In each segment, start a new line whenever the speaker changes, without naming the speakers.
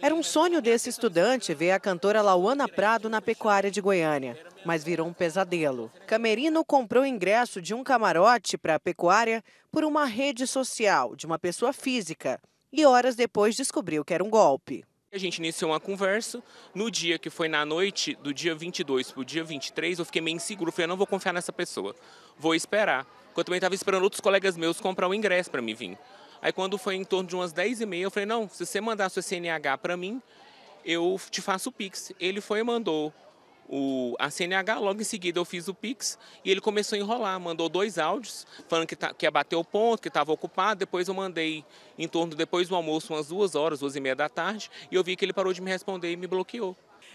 Era um sonho desse estudante ver a cantora Lauana Prado na pecuária de Goiânia, mas virou um pesadelo. Camerino comprou ingresso de um camarote para a pecuária por uma rede social de uma pessoa física e horas depois descobriu que era um
golpe. A gente iniciou uma conversa. No dia que foi na noite, do dia 22 para o dia 23, eu fiquei meio inseguro. Falei, eu não vou confiar nessa pessoa. Vou esperar. Porque eu também estava esperando outros colegas meus comprar o um ingresso para me vir. Aí quando foi em torno de umas 10 e meia, eu falei, não, se você mandar sua CNH para mim, eu te faço o Pix. Ele foi e mandou o, a CNH, logo em seguida eu fiz o Pix e ele começou a enrolar, mandou dois áudios falando que, tá, que ia bater o ponto, que estava ocupado, depois eu mandei em torno, depois do almoço, umas duas horas, duas e meia da tarde, e eu vi que ele parou de me responder e me bloqueou.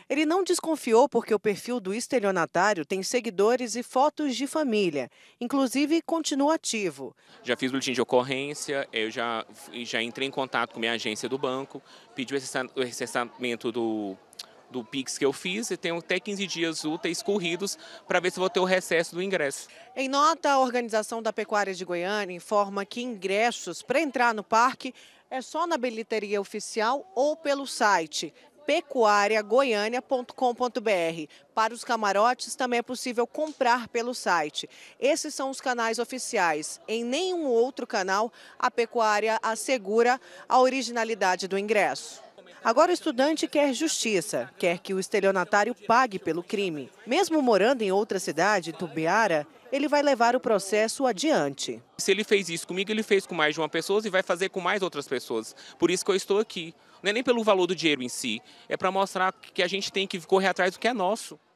Ele não desconfiou porque o perfil do
estelionatário tem seguidores e fotos de família, inclusive continua ativo.
Já fiz boletim de ocorrência, eu já, já entrei em contato com minha agência do banco, pedi o recessamento do, do Pix que eu fiz e tenho até 15 dias úteis corridos para ver se vou ter o recesso do ingresso.
Em nota, a Organização da Pecuária de Goiânia informa que ingressos para entrar no parque é só na bilheteria oficial ou pelo site pecuariagoiania.com.br. Para os camarotes também é possível comprar pelo site. Esses são os canais oficiais. Em nenhum outro canal a pecuária assegura a originalidade do ingresso. Agora o estudante quer justiça, quer que o estelionatário pague pelo crime. Mesmo morando em outra cidade, Tubiara, ele vai levar o processo adiante.
Se ele fez isso comigo, ele fez com mais de uma pessoa e vai fazer com mais outras pessoas. Por isso que eu estou aqui. Não é nem pelo valor do dinheiro em si, é para mostrar que a gente tem que correr atrás do que é nosso.